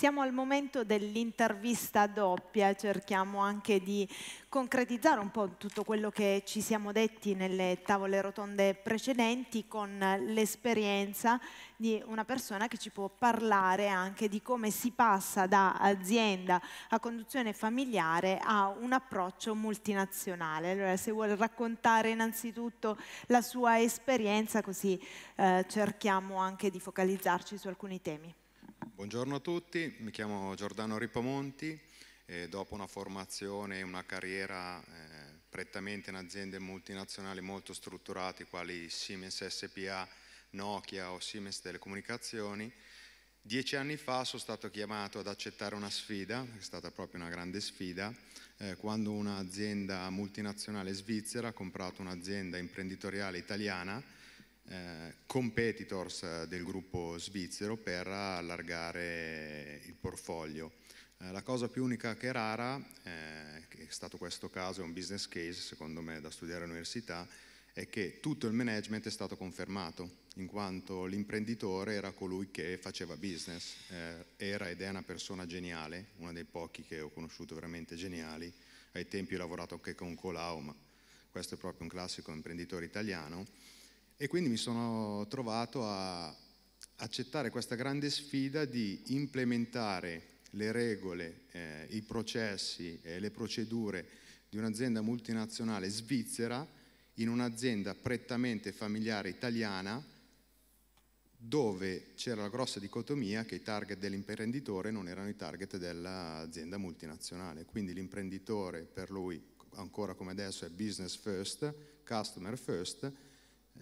Siamo al momento dell'intervista doppia, cerchiamo anche di concretizzare un po' tutto quello che ci siamo detti nelle tavole rotonde precedenti con l'esperienza di una persona che ci può parlare anche di come si passa da azienda a conduzione familiare a un approccio multinazionale. Allora se vuole raccontare innanzitutto la sua esperienza così eh, cerchiamo anche di focalizzarci su alcuni temi. Buongiorno a tutti, mi chiamo Giordano Ripomonti e dopo una formazione e una carriera eh, prettamente in aziende multinazionali molto strutturate quali Siemens SPA, Nokia o Siemens Telecomunicazioni, Dieci anni fa sono stato chiamato ad accettare una sfida, è stata proprio una grande sfida, eh, quando un'azienda multinazionale svizzera ha comprato un'azienda imprenditoriale italiana eh, competitors eh, del gruppo svizzero per allargare il portfolio. Eh, la cosa più unica che rara, che è stato questo caso, è un business case secondo me da studiare all'università, è che tutto il management è stato confermato, in quanto l'imprenditore era colui che faceva business, era ed è una persona geniale, uno dei pochi che ho conosciuto veramente geniali, ai tempi ho lavorato anche con Colau, ma questo è proprio un classico imprenditore italiano, e quindi mi sono trovato a accettare questa grande sfida di implementare le regole, eh, i processi e le procedure di un'azienda multinazionale svizzera in un'azienda prettamente familiare italiana dove c'era la grossa dicotomia che i target dell'imprenditore non erano i target dell'azienda multinazionale. Quindi l'imprenditore per lui, ancora come adesso, è business first, customer first,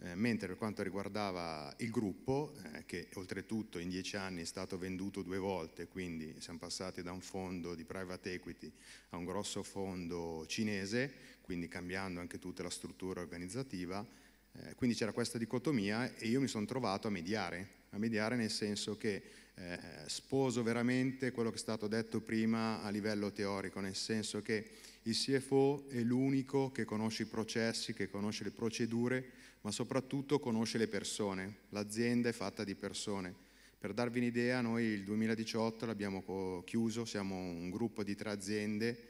eh, mentre per quanto riguardava il gruppo, eh, che oltretutto in dieci anni è stato venduto due volte, quindi siamo passati da un fondo di private equity a un grosso fondo cinese, quindi cambiando anche tutta la struttura organizzativa, eh, quindi c'era questa dicotomia e io mi sono trovato a mediare, a mediare nel senso che eh, sposo veramente quello che è stato detto prima a livello teorico, nel senso che il CFO è l'unico che conosce i processi, che conosce le procedure, ma soprattutto conosce le persone. L'azienda è fatta di persone. Per darvi un'idea, noi il 2018 l'abbiamo chiuso, siamo un gruppo di tre aziende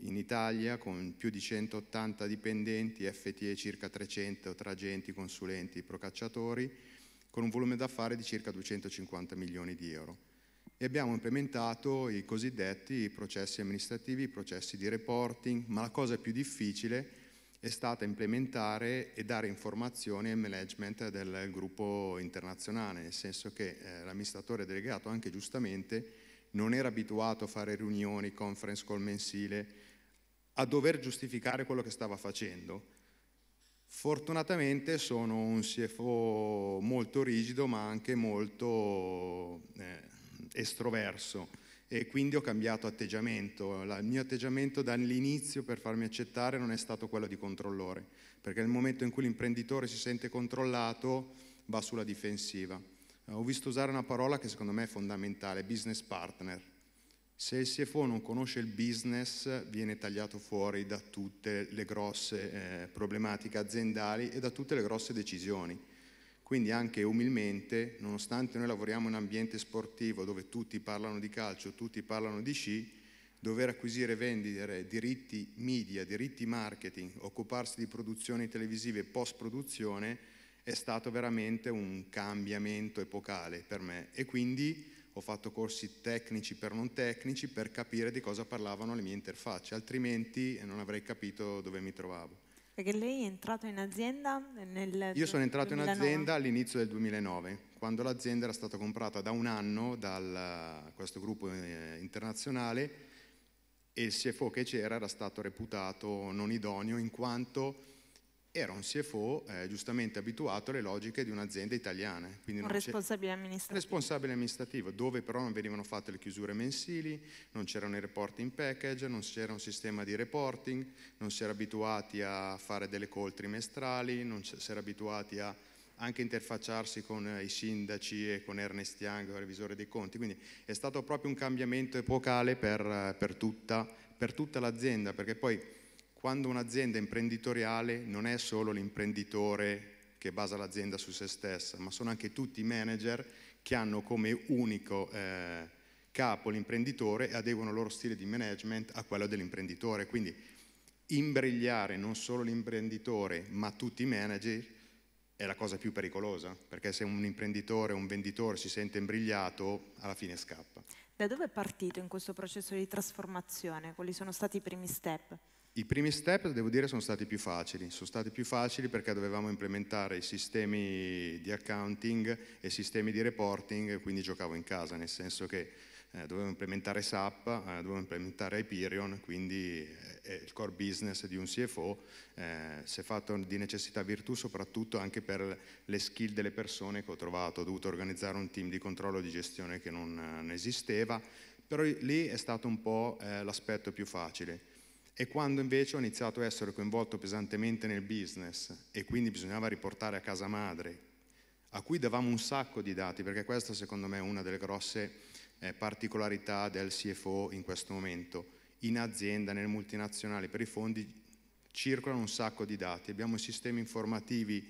in Italia con più di 180 dipendenti, FTE circa 300 tra agenti, consulenti, procacciatori, con un volume d'affari di circa 250 milioni di euro. E abbiamo implementato i cosiddetti processi amministrativi, i processi di reporting, ma la cosa più difficile è è stata implementare e dare informazioni al management del gruppo internazionale, nel senso che eh, l'amministratore delegato, anche giustamente, non era abituato a fare riunioni, conference col mensile, a dover giustificare quello che stava facendo. Fortunatamente sono un CFO molto rigido ma anche molto eh, estroverso e quindi ho cambiato atteggiamento. La, il mio atteggiamento dall'inizio per farmi accettare non è stato quello di controllore, perché nel momento in cui l'imprenditore si sente controllato va sulla difensiva. Eh, ho visto usare una parola che secondo me è fondamentale, business partner. Se il CFO non conosce il business viene tagliato fuori da tutte le grosse eh, problematiche aziendali e da tutte le grosse decisioni quindi anche umilmente, nonostante noi lavoriamo in un ambiente sportivo dove tutti parlano di calcio, tutti parlano di sci, dover acquisire e vendere diritti media, diritti marketing, occuparsi di produzioni televisive post produzione è stato veramente un cambiamento epocale per me e quindi ho fatto corsi tecnici per non tecnici per capire di cosa parlavano le mie interfacce, altrimenti non avrei capito dove mi trovavo. Perché lei è entrato in azienda nel Io sono entrato 2009. in azienda all'inizio del 2009, quando l'azienda era stata comprata da un anno da eh, questo gruppo eh, internazionale e il CFO che c'era era stato reputato non idoneo in quanto era un CFO eh, giustamente abituato alle logiche di un'azienda italiana. un responsabile amministrativo. Responsabile amministrativo, dove però non venivano fatte le chiusure mensili, non c'erano i reporting package, non c'era un sistema di reporting, non si era abituati a fare delle call trimestrali, non si era abituati a anche interfacciarsi con eh, i sindaci e con Ernest Young, il revisore dei conti, quindi è stato proprio un cambiamento epocale per, eh, per tutta, per tutta l'azienda, perché poi quando un'azienda è imprenditoriale non è solo l'imprenditore che basa l'azienda su se stessa, ma sono anche tutti i manager che hanno come unico eh, capo l'imprenditore e adeguano il loro stile di management a quello dell'imprenditore. Quindi imbrigliare non solo l'imprenditore, ma tutti i manager è la cosa più pericolosa, perché se un imprenditore o un venditore si sente imbrigliato, alla fine scappa. Da dove è partito in questo processo di trasformazione? Quali sono stati i primi step? I primi step, devo dire, sono stati più facili. Sono stati più facili perché dovevamo implementare i sistemi di accounting e i sistemi di reporting, quindi giocavo in casa, nel senso che eh, dovevo implementare SAP, eh, dovevo implementare Hyperion, quindi eh, è il core business di un CFO. Eh, si è fatto di necessità virtù soprattutto anche per le skill delle persone che ho trovato. Ho dovuto organizzare un team di controllo e di gestione che non, eh, non esisteva, però lì è stato un po' eh, l'aspetto più facile e quando invece ho iniziato a essere coinvolto pesantemente nel business e quindi bisognava riportare a casa madre, a cui davamo un sacco di dati, perché questa secondo me è una delle grosse eh, particolarità del CFO in questo momento. In azienda, nelle multinazionali, per i fondi circolano un sacco di dati, abbiamo i sistemi informativi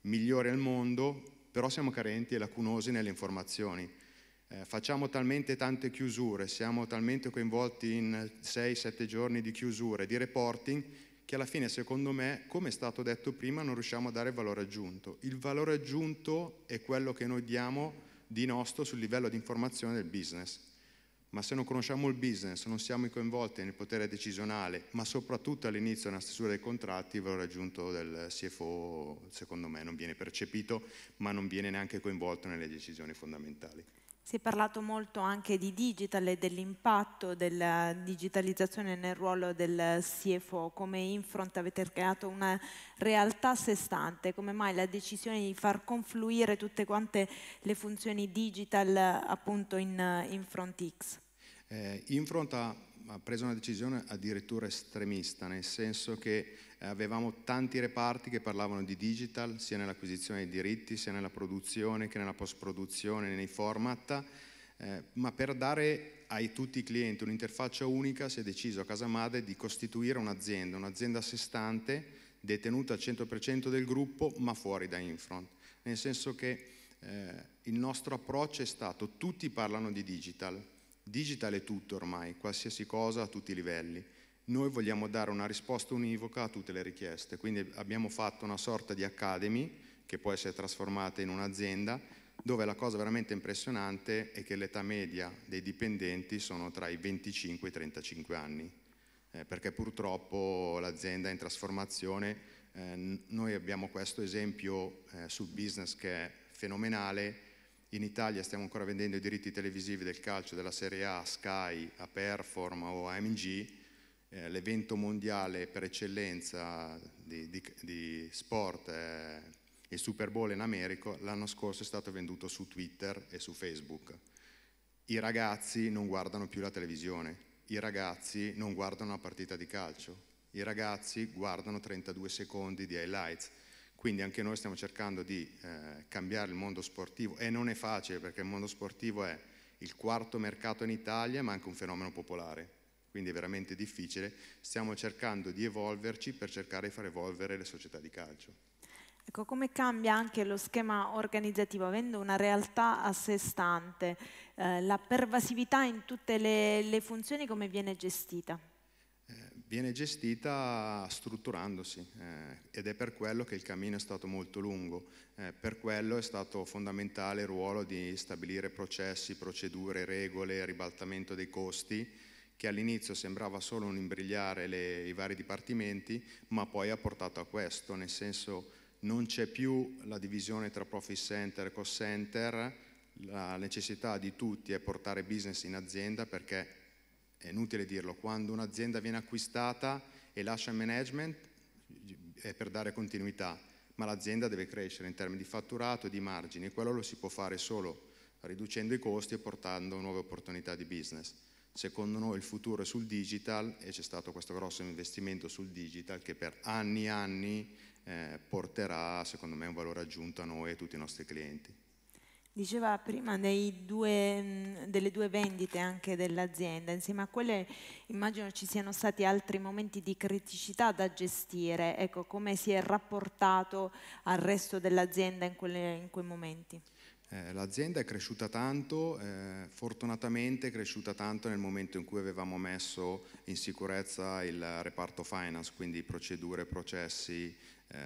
migliori al mondo, però siamo carenti e lacunosi nelle informazioni. Eh, facciamo talmente tante chiusure, siamo talmente coinvolti in 6-7 giorni di chiusure, di reporting, che alla fine secondo me, come è stato detto prima, non riusciamo a dare valore aggiunto. Il valore aggiunto è quello che noi diamo di nostro sul livello di informazione del business. Ma se non conosciamo il business, non siamo coinvolti nel potere decisionale, ma soprattutto all'inizio nella stesura dei contratti, il valore aggiunto del CFO secondo me non viene percepito, ma non viene neanche coinvolto nelle decisioni fondamentali. Si è parlato molto anche di digital e dell'impatto della digitalizzazione nel ruolo del CFO. Come Infront avete creato una realtà a sé stante. Come mai la decisione di far confluire tutte quante le funzioni digital appunto in InfrontX? Eh, Infront ha, ha preso una decisione addirittura estremista, nel senso che eh, avevamo tanti reparti che parlavano di digital, sia nell'acquisizione dei diritti, sia nella produzione, che nella post-produzione, nei format, eh, ma per dare a tutti i clienti un'interfaccia unica si è deciso a casa madre di costituire un'azienda, un'azienda a sé stante, detenuta al 100% del gruppo, ma fuori da Infront. Nel senso che eh, il nostro approccio è stato, tutti parlano di digital, digital è tutto ormai, qualsiasi cosa a tutti i livelli noi vogliamo dare una risposta univoca a tutte le richieste, quindi abbiamo fatto una sorta di academy che può essere trasformata in un'azienda dove la cosa veramente impressionante è che l'età media dei dipendenti sono tra i 25 e i 35 anni, eh, perché purtroppo l'azienda è in trasformazione, eh, noi abbiamo questo esempio eh, sul business che è fenomenale, in Italia stiamo ancora vendendo i diritti televisivi del calcio della Serie A, Sky, a Perform o a AMG, eh, l'evento mondiale per eccellenza di, di, di sport, eh, il Super Bowl in America, l'anno scorso è stato venduto su Twitter e su Facebook. I ragazzi non guardano più la televisione, i ragazzi non guardano una partita di calcio, i ragazzi guardano 32 secondi di highlights. Quindi anche noi stiamo cercando di eh, cambiare il mondo sportivo e non è facile perché il mondo sportivo è il quarto mercato in Italia ma anche un fenomeno popolare quindi è veramente difficile, stiamo cercando di evolverci per cercare di far evolvere le società di calcio. Ecco, come cambia anche lo schema organizzativo, avendo una realtà a sé stante, eh, la pervasività in tutte le, le, funzioni come viene gestita? Eh, viene gestita strutturandosi eh, ed è per quello che il cammino è stato molto lungo, eh, per quello è stato fondamentale il ruolo di stabilire processi, procedure, regole, ribaltamento dei costi, che all'inizio sembrava solo un imbrigliare le, i vari dipartimenti, ma poi ha portato a questo, nel senso non c'è più la divisione tra profit center e cost center, la necessità di tutti è portare business in azienda perché è inutile dirlo, quando un'azienda viene acquistata e lascia il management è per dare continuità, ma l'azienda deve crescere in termini di fatturato e di margini, e quello lo si può fare solo riducendo i costi e portando nuove opportunità di business. Secondo noi il futuro è sul digital e c'è stato questo grosso investimento sul digital che per anni e anni eh, porterà, secondo me, un valore aggiunto a noi e a tutti i nostri clienti. Diceva prima due, mm, delle due vendite anche dell'azienda, insieme a quelle immagino ci siano stati altri momenti di criticità da gestire, ecco come si è rapportato al resto dell'azienda in, in, quei momenti? Eh, l'azienda è cresciuta tanto, eh, fortunatamente è cresciuta tanto nel momento in cui avevamo messo in sicurezza il reparto finance, quindi procedure, processi eh,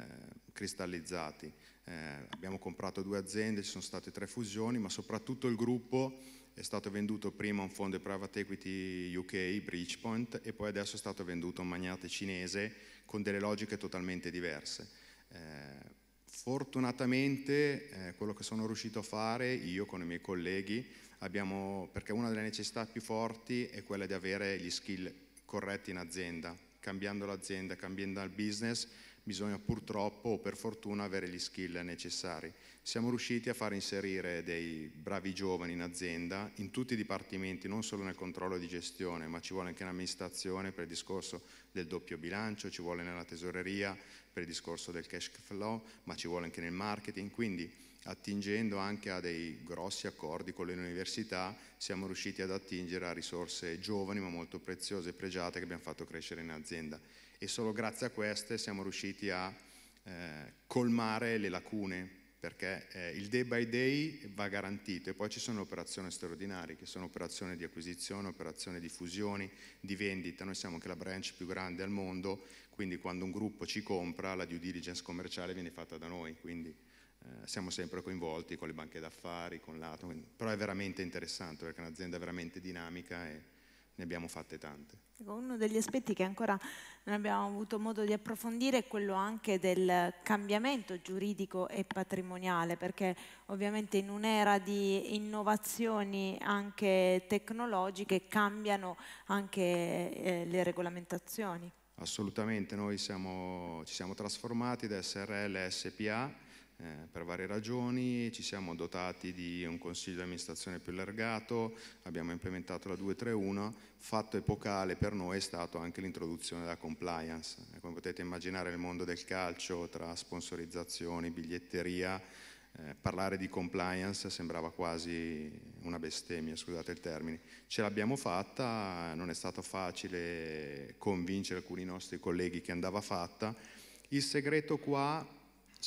cristallizzati. Eh, abbiamo comprato due aziende, ci sono state tre fusioni, ma soprattutto il gruppo è stato venduto prima a un fondo di private equity UK, Bridgepoint, e poi adesso è stato venduto a un magnate cinese con delle logiche totalmente diverse. Eh, Fortunatamente eh, quello che sono riuscito a fare io con i miei colleghi, abbiamo, perché una delle necessità più forti è quella di avere gli skill corretti in azienda, cambiando l'azienda, cambiando il business bisogna purtroppo o per fortuna avere gli skill necessari. Siamo riusciti a far inserire dei bravi giovani in azienda, in tutti i dipartimenti, non solo nel controllo di gestione, ma ci vuole anche in amministrazione per il discorso del doppio bilancio, ci vuole nella tesoreria per il discorso del cash flow, ma ci vuole anche nel marketing, quindi attingendo anche a dei grossi accordi con le università, siamo riusciti ad attingere a risorse giovani ma molto preziose e pregiate che abbiamo fatto crescere in azienda e solo grazie a queste siamo riusciti a eh, colmare le lacune perché eh, il day by day va garantito e poi ci sono operazioni straordinarie che sono operazioni di acquisizione, operazioni di fusioni, di vendita, noi siamo anche la branch più grande al mondo, quindi quando un gruppo ci compra la due diligence commerciale viene fatta da noi, quindi eh, siamo sempre coinvolti con le banche d'affari, con l'Atom, però è veramente interessante perché è un'azienda veramente dinamica e ne abbiamo fatte tante. Ecco, uno degli aspetti che ancora non abbiamo avuto modo di approfondire è quello anche del cambiamento giuridico e patrimoniale, perché ovviamente in un'era di innovazioni anche tecnologiche cambiano anche eh, le regolamentazioni. Assolutamente, noi siamo, ci siamo trasformati da SRL a SPA eh, per varie ragioni, ci siamo dotati di un consiglio di amministrazione più allargato, abbiamo implementato la 231, fatto epocale per noi è stato anche l'introduzione della compliance. E eh, come potete immaginare nel mondo del calcio, tra sponsorizzazioni, biglietteria, eh, parlare di compliance sembrava quasi una bestemmia, scusate il termine. Ce l'abbiamo fatta, non è stato facile convincere alcuni nostri colleghi che andava fatta. Il segreto qua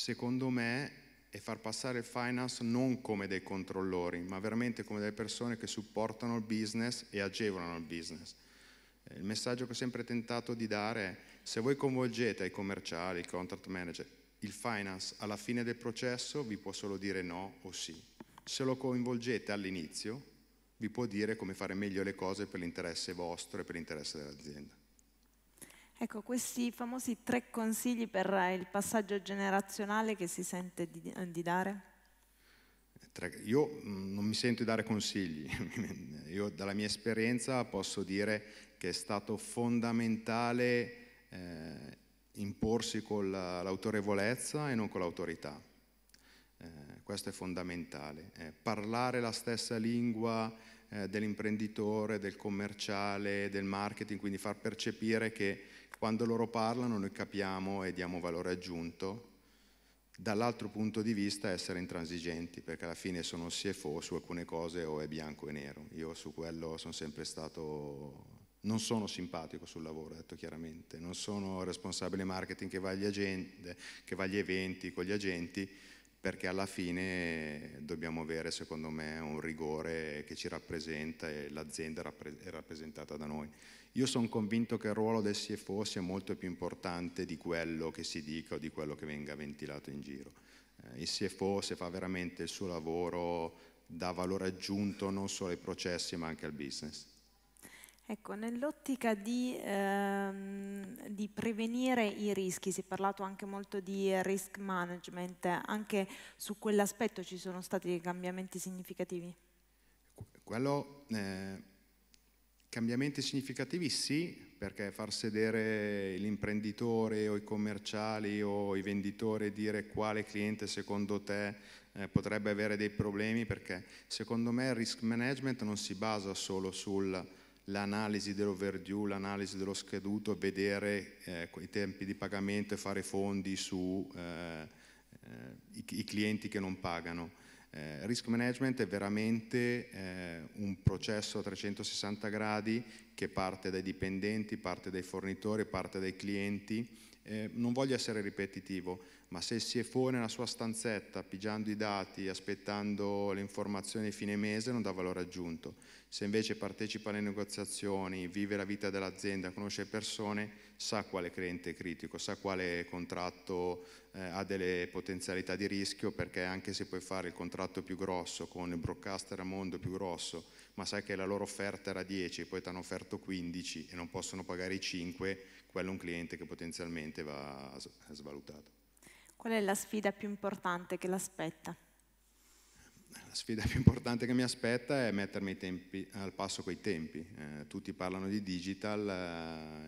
secondo me, è far passare il finance non come dei controllori, ma veramente come delle persone che supportano il business e agevolano il business. Eh, il messaggio che ho sempre tentato di dare è se voi coinvolgete i commerciali, i contract manager, il finance alla fine del processo vi può solo dire no o sì. Se lo coinvolgete all'inizio vi può dire come fare meglio le cose per l'interesse vostro e per l'interesse dell'azienda. Ecco, questi famosi tre consigli per eh, il passaggio generazionale che si sente di, eh, di dare? Io mm, non mi sento di dare consigli, io dalla mia esperienza posso dire che è stato fondamentale eh, imporsi con l'autorevolezza e non con l'autorità. Eh, questo è fondamentale. Eh, parlare la stessa lingua eh, dell'imprenditore, del commerciale, del marketing, quindi far percepire che quando loro parlano noi capiamo e diamo valore aggiunto, dall'altro punto di vista essere intransigenti, perché alla fine sono si fo su alcune cose o è bianco e nero. Io su quello sono sempre stato... Non sono simpatico sul lavoro, detto chiaramente, non sono responsabile marketing che va agli, agenti, che va agli eventi con gli agenti, perché alla fine dobbiamo avere secondo me un rigore che ci rappresenta e l'azienda è rappresentata da noi. Io sono convinto che il ruolo del CFO sia molto più importante di quello che si dica o di quello che venga ventilato in giro. Eh, il CFO se fa veramente il suo lavoro dà valore aggiunto non solo ai processi ma anche al business. Ecco, nell'ottica di, ehm, di, prevenire i rischi, si è parlato anche molto di risk management, anche su quell'aspetto ci sono stati dei cambiamenti significativi? Quello, eh, cambiamenti significativi sì, perché far sedere l'imprenditore o i commerciali o i venditori e dire quale cliente secondo te eh, potrebbe avere dei problemi, perché secondo me il risk management non si basa solo sul l'analisi dell'overdue, l'analisi dello scaduto, vedere eh, i tempi di pagamento e fare fondi sui eh, eh i, clienti che non pagano. Eh, risk management è veramente eh, un processo a 360 gradi che parte dai dipendenti, parte dai fornitori, parte dai clienti eh, non voglio essere ripetitivo, ma se si è fuori nella sua stanzetta, pigiando i dati, aspettando le informazioni a fine mese, non dà valore aggiunto. Se invece partecipa alle negoziazioni, vive la vita dell'azienda, conosce persone, sa quale cliente è critico, sa quale contratto eh, ha delle potenzialità di rischio, perché anche se puoi fare il contratto più grosso con il broadcaster a mondo più grosso, ma sai che la loro offerta era 10, e poi ti hanno offerto 15 e non possono pagare i 5, quello è un cliente che potenzialmente va svalutato. Qual è la sfida più importante che l'aspetta? Eh, la sfida più importante che mi aspetta è mettermi tempi, eh, al passo coi tempi. Eh, tutti parlano di digital,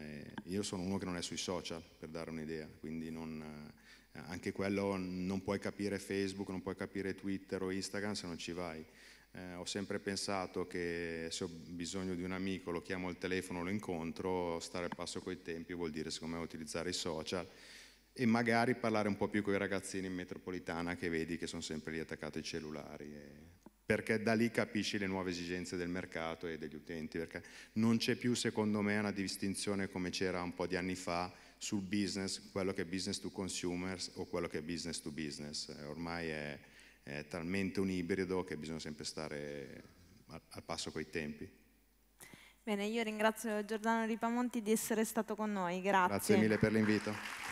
eh, io sono uno che non è sui social, per dare un'idea, quindi non, eh, anche quello non puoi capire Facebook, non puoi capire Twitter o Instagram se non ci vai. Eh, ho sempre pensato che se ho bisogno di un amico lo chiamo al telefono, lo incontro, stare al passo coi tempi vuol dire secondo me utilizzare i social e magari parlare un po' più con i ragazzini in metropolitana che vedi che sono sempre lì attaccati ai cellulari. E eh. perché da lì capisci le nuove esigenze del mercato e degli utenti, perché non c'è più secondo me una distinzione come c'era un po' di anni fa sul business, quello che è business to consumers o quello che è business to business, ormai è, è talmente un ibrido che bisogna sempre stare al, al passo coi tempi. Bene, io ringrazio Giordano Ripamonti di essere stato con noi, grazie. Grazie mille per l'invito.